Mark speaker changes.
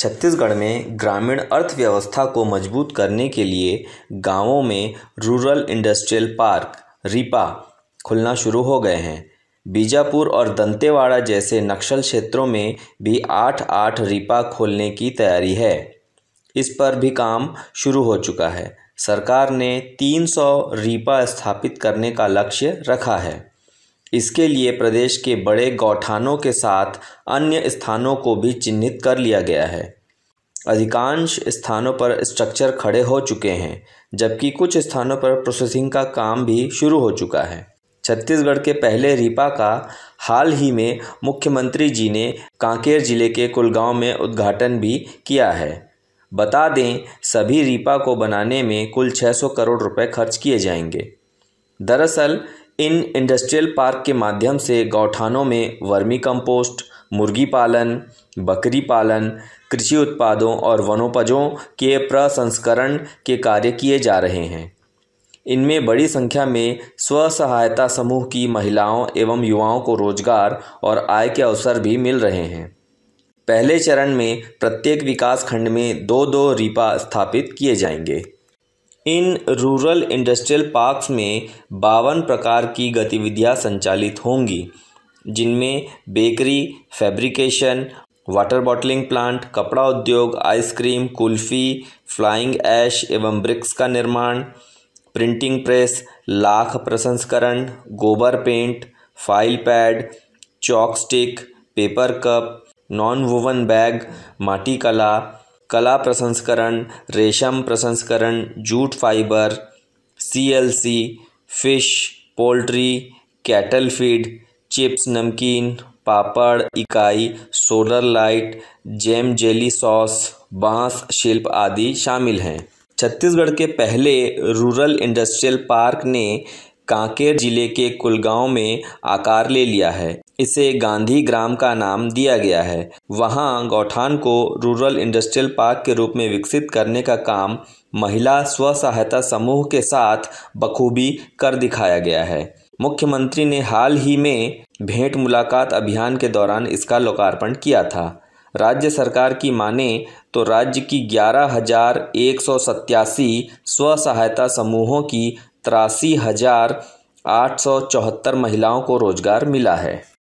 Speaker 1: छत्तीसगढ़ में ग्रामीण अर्थव्यवस्था को मजबूत करने के लिए गांवों में रूरल इंडस्ट्रियल पार्क रीपा खुलना शुरू हो गए हैं बीजापुर और दंतेवाड़ा जैसे नक्सल क्षेत्रों में भी आठ आठ रीपा खोलने की तैयारी है इस पर भी काम शुरू हो चुका है सरकार ने 300 रीपा स्थापित करने का लक्ष्य रखा है इसके लिए प्रदेश के बड़े गौठानों के साथ अन्य स्थानों को भी चिन्हित कर लिया गया है अधिकांश स्थानों पर स्ट्रक्चर खड़े हो चुके हैं जबकि कुछ स्थानों पर प्रोसेसिंग का काम भी शुरू हो चुका है छत्तीसगढ़ के पहले रीपा का हाल ही में मुख्यमंत्री जी ने कांकेर जिले के कुलगांव में उद्घाटन भी किया है बता दें सभी रीपा को बनाने में कुल 600 करोड़ रुपए खर्च किए जाएंगे दरअसल इन इंडस्ट्रियल पार्क के माध्यम से गौठानों में वर्मी कंपोस्ट मुर्गी पालन बकरी पालन कृषि उत्पादों और वनोपजों के प्रसंस्करण के कार्य किए जा रहे हैं इनमें बड़ी संख्या में स्व सहायता समूह की महिलाओं एवं युवाओं को रोजगार और आय के अवसर भी मिल रहे हैं पहले चरण में प्रत्येक विकास खंड में दो दो रीपा स्थापित किए जाएंगे इन रूरल इंडस्ट्रियल पार्क्स में बावन प्रकार की गतिविधियाँ संचालित होंगी जिनमें bakery fabrication water bottling plant कपड़ा उद्योग आइसक्रीम कुल्फ़ी फ्लाइंग ऐश एवं ब्रिक्स का निर्माण प्रिंटिंग प्रेस लाख प्रसंस्करण गोबर paint file pad chalk stick paper cup non woven bag माटी कला कला प्रसंस्करण रेशम प्रसंस्करण jute fibre CLC fish poultry cattle feed chips नमकीन पापड़ इकाई solar light jam jelly sauce बांस शिल्प आदि शामिल हैं छत्तीसगढ़ के पहले रूरल इंडस्ट्रियल पार्क ने कांकेर जिले के कुलगांव में आकार ले लिया है इसे गांधी ग्राम का नाम दिया गया है वहां गौठान को रूरल इंडस्ट्रियल पार्क के रूप में विकसित करने का काम महिला स्व सहायता समूह के साथ बखूबी कर दिखाया गया है मुख्यमंत्री ने हाल ही में भेंट मुलाकात अभियान के दौरान इसका लोकार्पण किया था राज्य सरकार की माने तो राज्य की ग्यारह हजार एक सौ सत्यासी स्व सहायता समूहों की तिरासी हज़ार आठ सौ चौहत्तर महिलाओं को रोज़गार मिला है